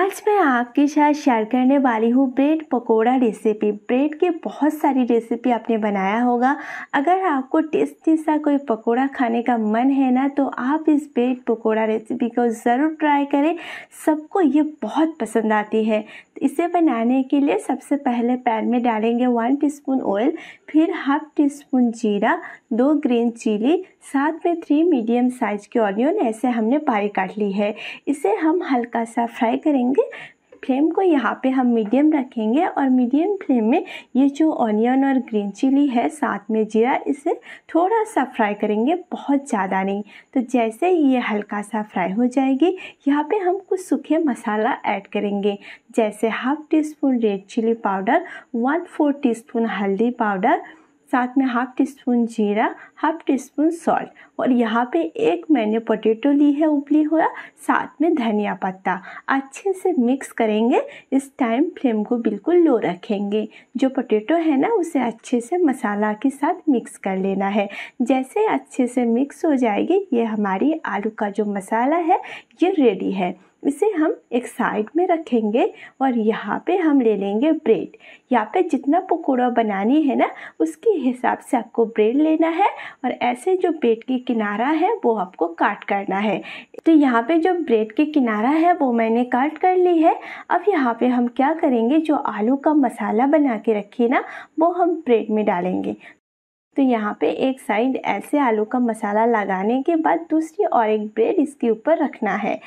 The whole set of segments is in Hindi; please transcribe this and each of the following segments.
आज मैं आपके साथ शेयर करने वाली हूँ ब्रेड पकोड़ा रेसिपी ब्रेड की बहुत सारी रेसिपी आपने बनाया होगा अगर आपको टेस्टी सा कोई पकोड़ा खाने का मन है ना तो आप इस ब्रेड पकोड़ा रेसिपी को ज़रूर ट्राई करें सबको ये बहुत पसंद आती है इसे बनाने के लिए सबसे पहले पैन में डालेंगे वन टीस्पून ऑयल फिर हाफ टी स्पून जीरा दो ग्रीन चिली साथ में थ्री मीडियम साइज़ के ऑनियन ऐसे हमने पारी काट ली है इसे हम हल्का सा फ्राई करेंगे फ्लेम को यहाँ पे हम मीडियम रखेंगे और मीडियम फ्लेम में ये जो ऑनियन और ग्रीन चिली है साथ में जीरा इसे थोड़ा सा फ्राई करेंगे बहुत ज़्यादा नहीं तो जैसे ही ये हल्का सा फ्राई हो जाएगी यहाँ पे हम कुछ सूखे मसाला ऐड करेंगे जैसे half teaspoon red chilli powder one four teaspoon हल्दी पाउडर साथ में हाफ़ टी स्पून जीरा हाफ़ टी स्पून सॉल्ट और यहाँ पे एक मैंने पोटैटो ली है उबली हुआ साथ में धनिया पत्ता अच्छे से मिक्स करेंगे इस टाइम फ्लेम को बिल्कुल लो रखेंगे जो पोटैटो है ना उसे अच्छे से मसाला के साथ मिक्स कर लेना है जैसे अच्छे से मिक्स हो जाएगी ये हमारी आलू का जो मसाला है ये रेडी है इसे हम एक साइड में रखेंगे और यहाँ पे हम ले लेंगे ब्रेड यहाँ पे जितना पकौड़ा बनानी है ना उसके हिसाब से आपको ब्रेड लेना है और ऐसे जो ब्रेड की किनारा है वो आपको काट करना है तो यहाँ पे जो ब्रेड की किनारा है वो मैंने काट कर ली है अब यहाँ पे हम क्या करेंगे जो आलू का मसाला बना के रखी ना वो हम ब्रेड में डालेंगे तो यहाँ पे एक साइड ऐसे आलू का मसाला लगाने के बाद दूसरी और एक ब्रेड इसके ऊपर रखना है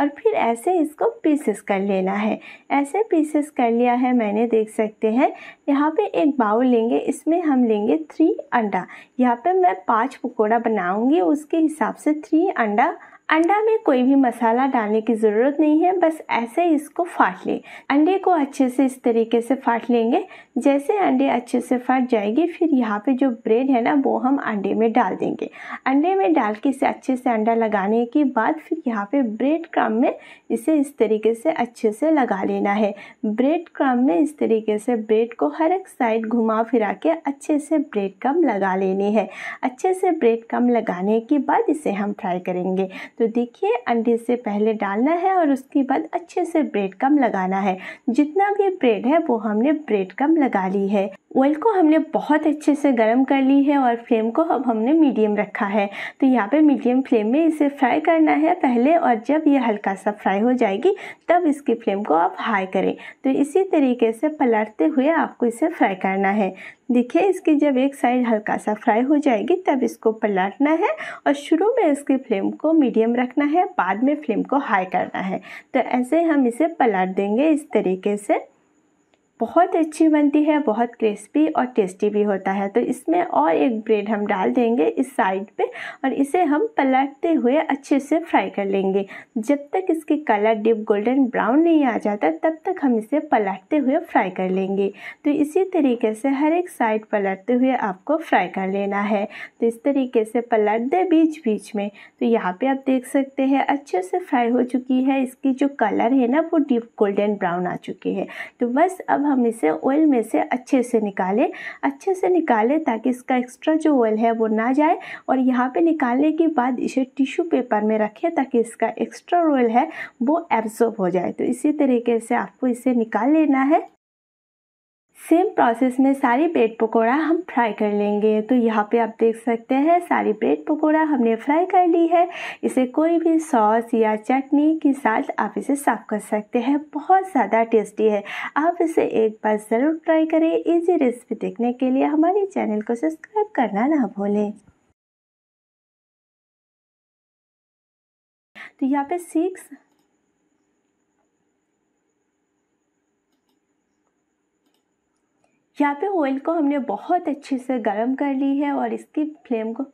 और फिर ऐसे इसको पीसेस कर लेना है ऐसे पीसेस कर लिया है मैंने देख सकते हैं यहाँ पे एक बाउल लेंगे इसमें हम लेंगे थ्री अंडा यहाँ पे मैं पांच पकौड़ा बनाऊंगी उसके हिसाब से थ्री अंडा अंडा में कोई भी मसाला डालने की ज़रूरत नहीं है बस ऐसे ही इसको फाट लें अंडे को अच्छे से इस तरीके से फाट लेंगे जैसे अंडे अच्छे से फाट जाएगी फिर यहाँ पे जो ब्रेड है ना वो हम अंडे में डाल देंगे अंडे में डाल के इसे अच्छे से अंडा लगाने के बाद फिर यहाँ पे ब्रेड क्रम में इसे इस तरीके से अच्छे से लगा लेना है ब्रेड क्रम में इस तरीके से ब्रेड को हर एक साइड घुमा फिरा के अच्छे से ब्रेड कम लगा लेनी है अच्छे से ब्रेड कम लगाने के बाद इसे हम फ्राई करेंगे तो देखिए अंडे से पहले डालना है और उसके बाद अच्छे से ब्रेड कम लगाना है जितना भी ब्रेड है वो हमने ब्रेड कम लगा ली है ऑयल को हमने बहुत अच्छे से गर्म कर ली है और फ्लेम को अब हमने मीडियम रखा है तो यहाँ पे मीडियम फ्लेम में इसे फ्राई करना है पहले और जब ये हल्का सा फ्राई हो जाएगी तब इसकी फ्लेम को आप हाई करें तो इसी तरीके से पलटते हुए आपको इसे फ्राई करना है देखिए इसकी जब एक साइड हल्का सा फ्राई हो जाएगी तब इसको पलटना है और शुरू में इसकी फ्लेम को मीडियम रखना है बाद में फ्लेम को हाई करना है तो ऐसे हम इसे पलट देंगे इस तरीके से बहुत अच्छी बनती है बहुत क्रिस्पी और टेस्टी भी होता है तो इसमें और एक ब्रेड हम डाल देंगे इस साइड पे और इसे हम पलटते हुए अच्छे से फ्राई कर लेंगे जब तक इसके कलर डीप गोल्डन ब्राउन नहीं आ जाता तब तक हम इसे पलटते हुए फ्राई कर लेंगे तो इसी तरीके से हर एक साइड पलटते हुए आपको फ्राई कर लेना है तो इस तरीके से पलट दें बीच बीच में तो यहाँ पर आप देख सकते हैं अच्छे से फ्राई हो चुकी है इसकी जो कलर है ना वो डीप गोल्डन ब्राउन आ चुकी है तो बस अब हम इसे ऑयल में से अच्छे से निकालें अच्छे से निकालें ताकि इसका एक्स्ट्रा जो ऑयल है वो ना जाए और यहाँ पे निकालने के बाद इसे टिश्यू पेपर में रखें ताकि इसका एक्स्ट्रा ऑयल है वो एब्जॉर्ब हो जाए तो इसी तरीके से आपको इसे निकाल लेना है सेम प्रोसेस में सारी ब्रेड पकोड़ा हम फ्राई कर लेंगे तो यहाँ पे आप देख सकते हैं सारी ब्रेड पकोड़ा हमने फ्राई कर ली है इसे कोई भी सॉस या चटनी के साथ आप इसे साफ़ कर सकते हैं बहुत ज़्यादा टेस्टी है आप इसे एक बार ज़रूर ट्राई करें इजी रेसिपी देखने के लिए हमारे चैनल को सब्सक्राइब करना ना भूलें तो यहाँ पे सिक्स यहाँ पे ऑयल को हमने बहुत अच्छे से गर्म कर ली है और इसकी फ्लेम को